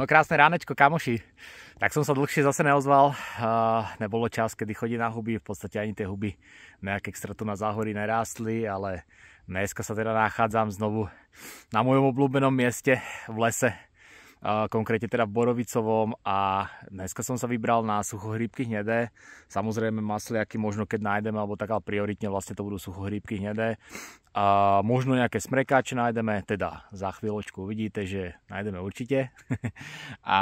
No krásne ránečko, kamoši. Tak som sa dlhšie zase neozval. nebolo čas, kedy chodí na huby. V podstate ani tie huby nejak extra tu na záhory nerástli, ale dneska sa teda nachádzam znovu na mojom obľúbenom mieste v lese konkrétne teda v Borovicovom a dneska som sa vybral na suchohrybky hnedé. Samozrejme masliaky možno keď nájdeme, alebo tak ale prioritne vlastne to budú suchohrybky hnedé. A možno nejaké smrekáče nájdeme, teda za chvíľočku uvidíte, že nájdeme určite. a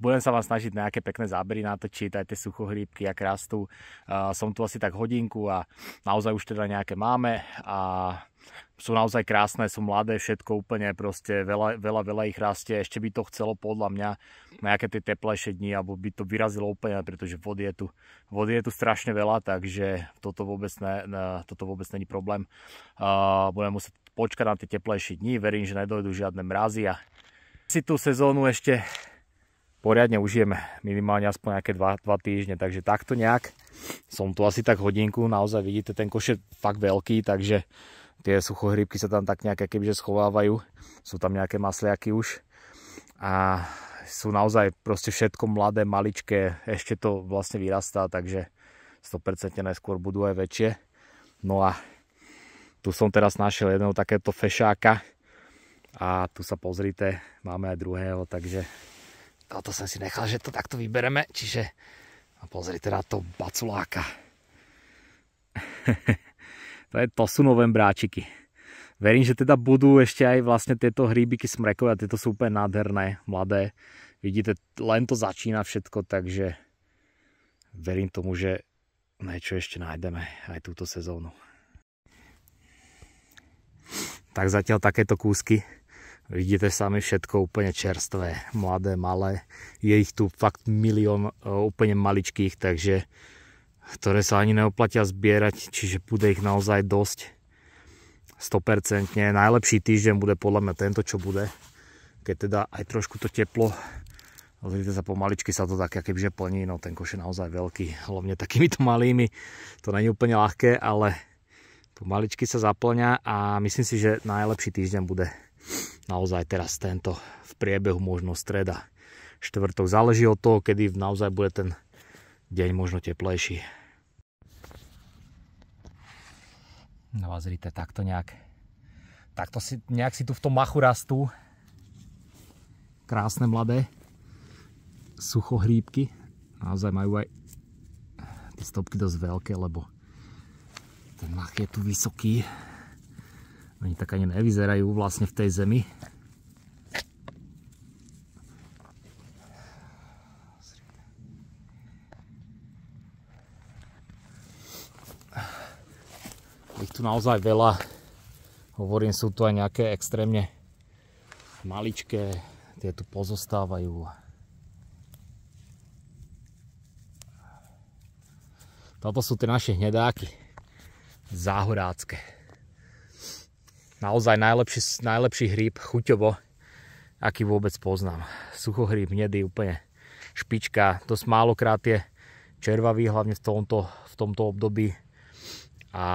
budem sa vám snažiť nejaké pekné zábery natočiť, aj tie suchohrybky, ak rastú. Som tu asi tak hodinku a naozaj už teda nejaké máme a sú naozaj krásne, sú mladé, všetko úplne proste veľa, veľa, veľa ich rastie. Ešte by to chcelo podľa mňa nejaké tie teplejšie dni, alebo by to vyrazilo úplne, pretože vody je tu, vody je tu strašne veľa, takže toto vôbec, ne, ne, toto vôbec není problém. Uh, budem musieť počkať na tie teplejšie dni, verím, že nedojdu žiadne mrazy a si tú sezónu ešte poriadne užijeme, minimálne aspoň nejaké 2, 2 týždne, takže takto nejak som tu asi tak hodinku, naozaj vidíte ten koš je fakt veľký, takže Tie suchohrybky sa tam tak nejaké kebyže schovávajú. Sú tam nejaké masliaky už. A sú naozaj proste všetko mladé, maličké. Ešte to vlastne vyrastá, takže 100% najskôr budú aj väčšie. No a tu som teraz našiel jedného takéto fešáka. A tu sa pozrite, máme aj druhého, takže toto som si nechal, že to takto vybereme. Čiže a pozrite na to baculáka. To, je, to sú novembráčiky. Verím, že teda budú ešte aj vlastne tieto hríbiky smrekové a tieto sú úplne nádherné, mladé. Vidíte, len to začína všetko, takže verím tomu, že niečo ešte nájdeme aj túto sezónu. Tak zatiaľ takéto kúsky. Vidíte sami všetko úplne čerstvé, mladé, malé. Je ich tu fakt milión e, úplne maličkých, takže ktoré sa ani neoplatia zbierať, čiže bude ich naozaj dosť. 100%. Najlepší týždeň bude podľa mňa tento, čo bude. Keď teda aj trošku to teplo Pozrite sa, pomaličky sa to tak kebyže plní, no ten koš je naozaj veľký, hlavne takýmito malými, to není úplne ľahké, ale pomaličky sa zaplňa a myslím si, že najlepší týždeň bude naozaj teraz tento v priebehu možno streda, štvrtok. Záleží od toho, kedy naozaj bude ten deň možno teplejší. No a zrite, takto nejak, takto si, nejak si tu v tom machu rastú. Krásne mladé suchohrýbky. Naozaj majú aj tie stopky dosť veľké, lebo ten mach je tu vysoký. Oni tak ani nevyzerajú vlastne v tej zemi. naozaj veľa. Hovorím, sú tu aj nejaké extrémne maličké, tie tu pozostávajú. Toto sú tie naše hnedáky záhorácké. Naozaj najlepší, najlepší hríb chuťovo, aký vôbec poznám. Suchohríb, hnedý, úplne špička. Dosť málokrát je červavý, hlavne v tomto, v tomto období a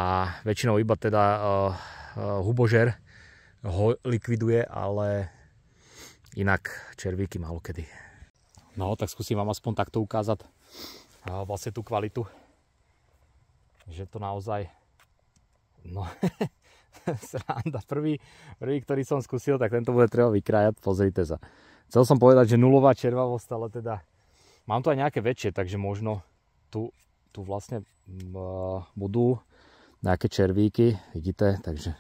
väčšinou iba teda eh, eh, hubožer ho likviduje, ale inak červíky malo kedy. No, tak skúsim vám aspoň takto ukázať eh, vlastne tú kvalitu. Že to naozaj... No, sranda. Prvý, prvý, ktorý som skúsil, tak tento bude treba vykrájať. Pozrite sa. Chcel som povedať, že nulová červavosť, ale teda mám tu aj nejaké väčšie, takže možno tu, tu vlastne uh, budú nejaké červíky, vidíte, takže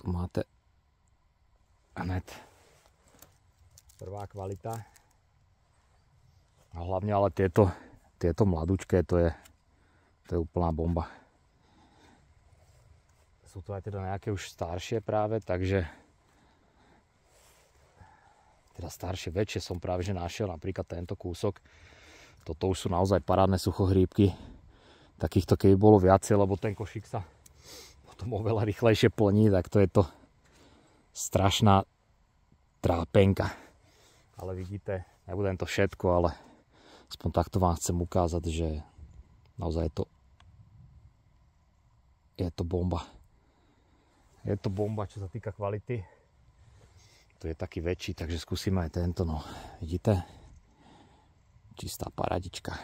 tu máte hned prvá kvalita. A hlavne ale tieto, tieto mladučké, to je, to je úplná bomba. Sú to aj teda nejaké už staršie práve, takže teda staršie, väčšie som práve že našiel, napríklad tento kúsok. Toto už sú naozaj parádne suchohrýbky takýchto keby bolo viacej, lebo ten košík sa potom oveľa rýchlejšie plní, tak to je to strašná trápenka. Ale vidíte, nebudem to všetko, ale aspoň takto vám chcem ukázať, že naozaj je to je to bomba. Je to bomba, čo sa týka kvality. To je taký väčší, takže skúsim aj tento, no. Vidíte? Čistá paradička.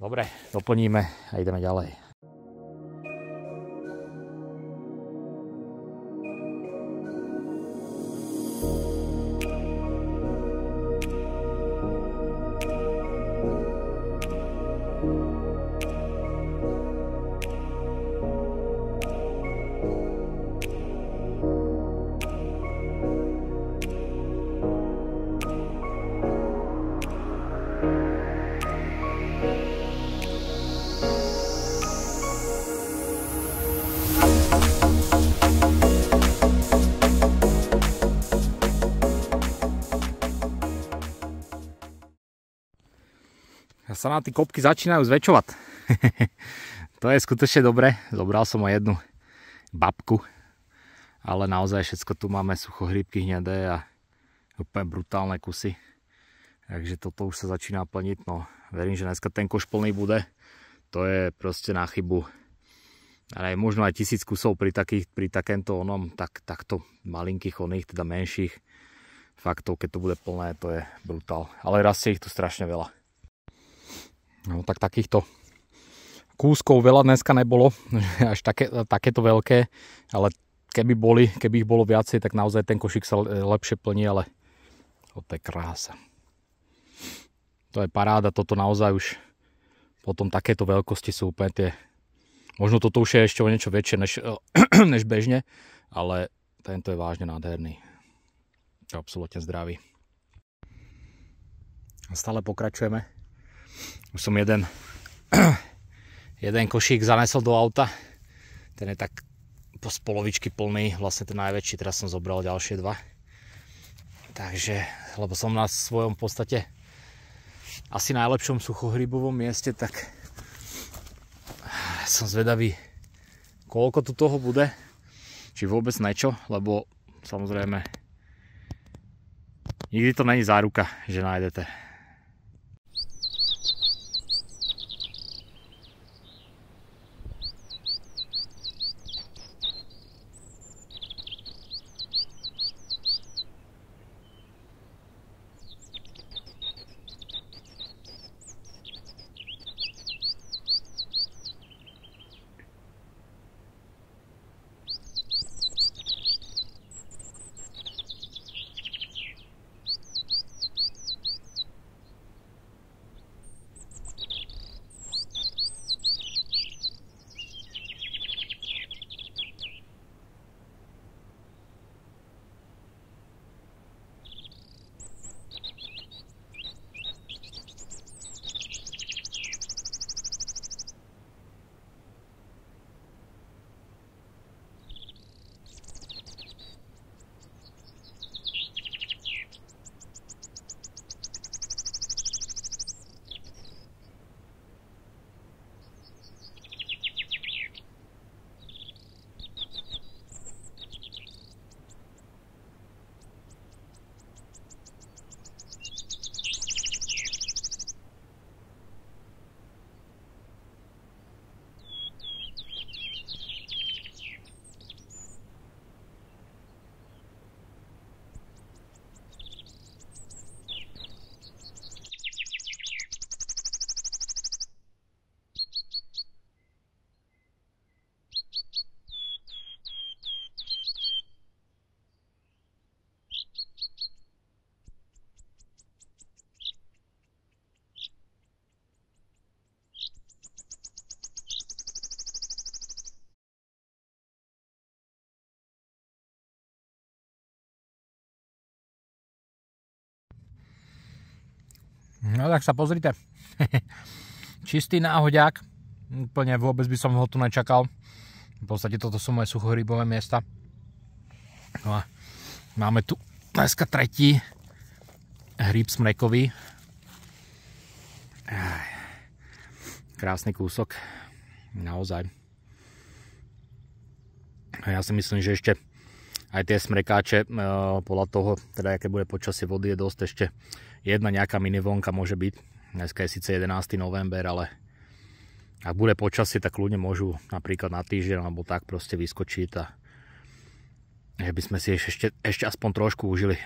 Dobre, doplníme a ideme ďalej. sa na tie kopky začínajú zväčšovať. to je skutočne dobre. Zobral som aj jednu babku. Ale naozaj všetko tu máme suchohrybky hnedé a úplne brutálne kusy. Takže toto už sa začína plniť. No, verím, že dneska ten koš plný bude. To je proste na chybu. Ale aj možno aj tisíc kusov pri, takých, pri takémto onom, tak, takto malinkých oných, teda menších faktov, keď to bude plné, to je brutál. Ale rastie ich tu strašne veľa. No tak takýchto kúskov veľa dneska nebolo, až také, takéto veľké, ale keby boli, keby ich bolo viacej, tak naozaj ten košík sa lepšie plní, ale o, to je krása. To je paráda, toto naozaj už potom takéto veľkosti sú úplne tie Možno toto už je ešte o niečo väčšie než, než bežne, ale tento je vážne nádherný. Absolutne zdravý. Stále pokračujeme už som jeden, jeden košík zanesol do auta. Ten je tak po spolovičky plný, vlastne ten najväčší, teraz som zobral ďalšie dva. Takže, lebo som na svojom podstate asi najlepšom suchohrybovom mieste, tak som zvedavý, koľko tu toho bude, či vôbec niečo, lebo samozrejme nikdy to není záruka, že nájdete No tak sa pozrite. Čistý náhoďák. Úplne vôbec by som ho tu nečakal. V podstate toto sú moje suchorybové miesta. No a máme tu dneska tretí hríb smrekový. Krásny kúsok. Naozaj. A ja si myslím, že ešte aj tie smrekáče eh, podľa toho, teda aké bude počasie vody je dosť ešte jedna nejaká minivonka môže byť. Dneska je síce 11. november, ale ak bude počasie, tak ľudia môžu napríklad na týždeň alebo tak proste vyskočiť a že by sme si ešte, ešte aspoň trošku užili.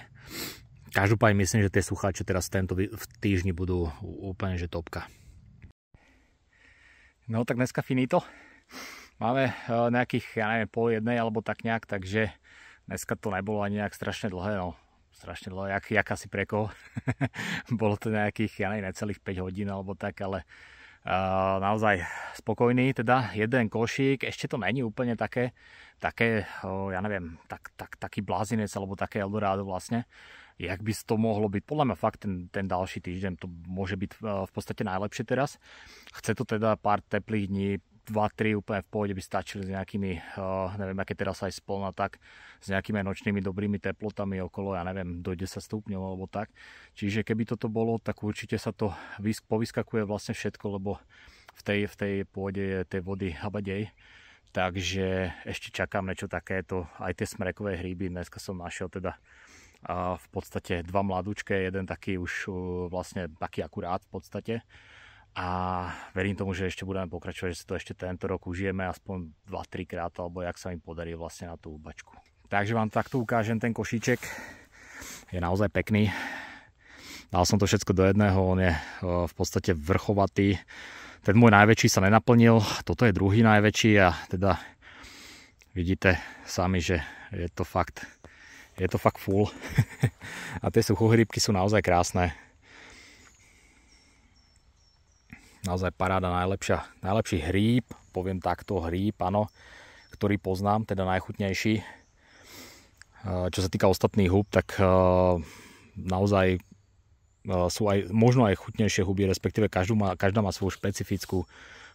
Každopádne myslím, že tie sucháče teraz tento v týždni budú úplne že topka. No tak dneska finito. Máme eh, nejakých, ja neviem, pol jednej alebo tak nejak, takže Dneska to nebolo ani nejak strašne dlhé, no strašne dlho, jak, jak asi pre koho. Bolo to nejakých, ja neviem, necelých 5 hodín alebo tak, ale uh, naozaj spokojný, teda jeden košík, ešte to není úplne také, také oh, ja neviem, tak, tak, taký blázinec alebo také Eldorado vlastne. Jak by to mohlo byť? Podľa mňa fakt ten, ten ďalší týždeň to môže byť v podstate najlepšie teraz. Chce to teda pár teplých dní, 2-3 úplne v pohode by stačili s nejakými, eh, neviem, aké teraz aj spolna, tak s nejakými nočnými dobrými teplotami okolo, ja neviem, do 10 stupňov alebo tak. Čiže keby toto bolo, tak určite sa to povyskakuje vlastne všetko, lebo v tej, v tej pôde je tej vody habadej. Takže ešte čakám niečo takéto, aj tie smrekové hríby, dneska som našiel teda eh, v podstate dva mladúčke, jeden taký už eh, vlastne taký akurát v podstate a verím tomu, že ešte budeme pokračovať, že si to ešte tento rok užijeme aspoň 2-3 krát, alebo jak sa mi podarí vlastne na tú bačku. Takže vám takto ukážem ten košíček. Je naozaj pekný. Dal som to všetko do jedného, on je e, v podstate vrchovatý. Ten môj najväčší sa nenaplnil, toto je druhý najväčší a teda vidíte sami, že je to fakt, je to fakt full. a tie suchohrybky sú naozaj krásne. naozaj paráda, najlepšia, najlepší hríb, poviem takto, hríb, áno, ktorý poznám, teda najchutnejší. E, čo sa týka ostatných húb, tak e, naozaj e, sú aj, možno aj chutnejšie huby, respektíve každú má, každá má svoju špecifickú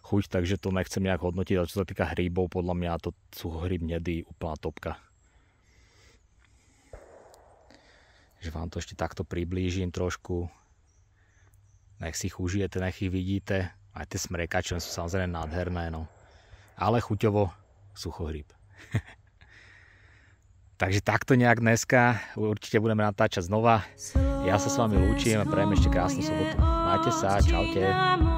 chuť, takže to nechcem nejak hodnotiť. ale čo sa týka hríbov, podľa mňa to sú hríb nedy úplná topka. Že vám to ešte takto priblížim trošku nech no si ich užijete, nech ich vidíte. Aj tie smrekače sú samozrejme nádherné, no. Ale chuťovo suchohryb. Takže takto nejak dneska. Určite budeme natáčať znova. Ja sa s vami lúčim a prajem ešte krásnu sobotu. Majte sa, čaute.